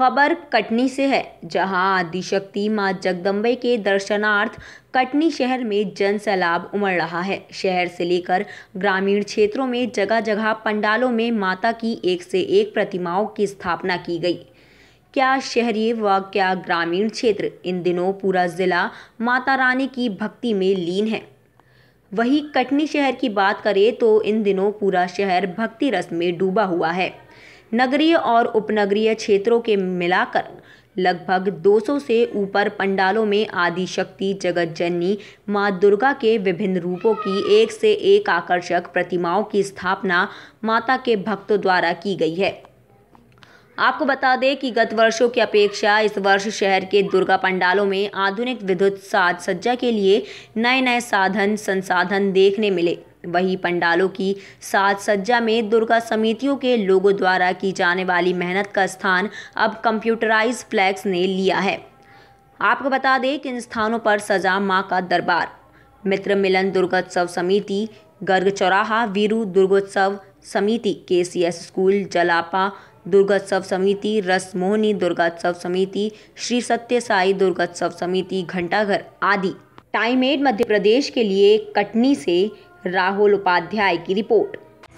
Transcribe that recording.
खबर कटनी से है जहां आदिशक्ति मां जगदम्बे के दर्शनार्थ कटनी शहर में जन सैलाब उमड़ रहा है शहर से लेकर ग्रामीण क्षेत्रों में जगह जगह पंडालों में माता की एक से एक प्रतिमाओं की स्थापना की गई क्या शहरी व क्या ग्रामीण क्षेत्र इन दिनों पूरा जिला माता रानी की भक्ति में लीन है वहीं कटनी शहर की बात करें तो इन दिनों पूरा शहर भक्ति रस में डूबा हुआ है नगरीय और उपनगरीय क्षेत्रों के मिलाकर लगभग 200 से ऊपर पंडालों में आदि शक्ति जगत जननी माँ दुर्गा के विभिन्न रूपों की एक से एक आकर्षक प्रतिमाओं की स्थापना माता के भक्तों द्वारा की गई है आपको बता दें कि गत वर्षों की अपेक्षा इस वर्ष शहर के दुर्गा पंडालों में आधुनिक विद्युत साज सज्जा के लिए नए नए साधन संसाधन देखने मिले वहीं पंडालों की साज सज्जा में दुर्गा समितियों के लोगों द्वारा की जाने वाली मेहनत का स्थान अब कंप्यूटराइज फ्लैक्स ने लिया है आपको बता दें कि इन स्थानों पर सजा माँ का दरबार मित्र मिलन दुर्गोत्सव समिति गर्ग चौराहा वीरू दुर्गोत्सव समिति के सी एस स्कूल जलापा दुर्गोत्सव समिति रसमोहनी दुर्गोत्सव समिति श्री सत्य साई दुर्गोत्सव समिति घंटाघर आदि टाइम एड मध्य प्रदेश के लिए कटनी से राहुल उपाध्याय की रिपोर्ट